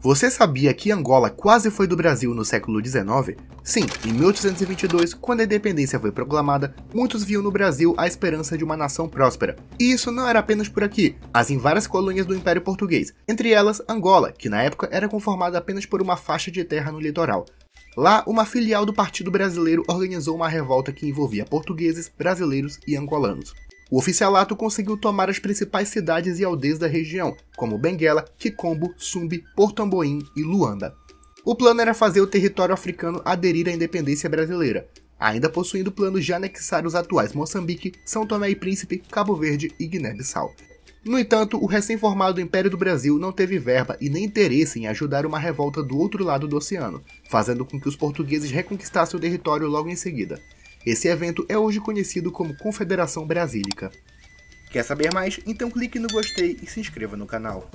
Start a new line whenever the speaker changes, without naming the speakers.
Você sabia que Angola quase foi do Brasil no século XIX? Sim, em 1822, quando a independência foi proclamada, muitos viam no Brasil a esperança de uma nação próspera. E isso não era apenas por aqui, as em várias colônias do Império Português, entre elas Angola, que na época era conformada apenas por uma faixa de terra no litoral. Lá, uma filial do Partido Brasileiro organizou uma revolta que envolvia portugueses, brasileiros e angolanos. O oficialato conseguiu tomar as principais cidades e aldeias da região, como Benguela, Kikombo, Sumbi, Porto Amboim e Luanda. O plano era fazer o território africano aderir à independência brasileira, ainda possuindo planos de anexar os atuais Moçambique, São Tomé e Príncipe, Cabo Verde e Guiné-Bissau. No entanto, o recém-formado Império do Brasil não teve verba e nem interesse em ajudar uma revolta do outro lado do oceano, fazendo com que os portugueses reconquistassem o território logo em seguida. Esse evento é hoje conhecido como Confederação Brasílica. Quer saber mais? Então clique no gostei e se inscreva no canal.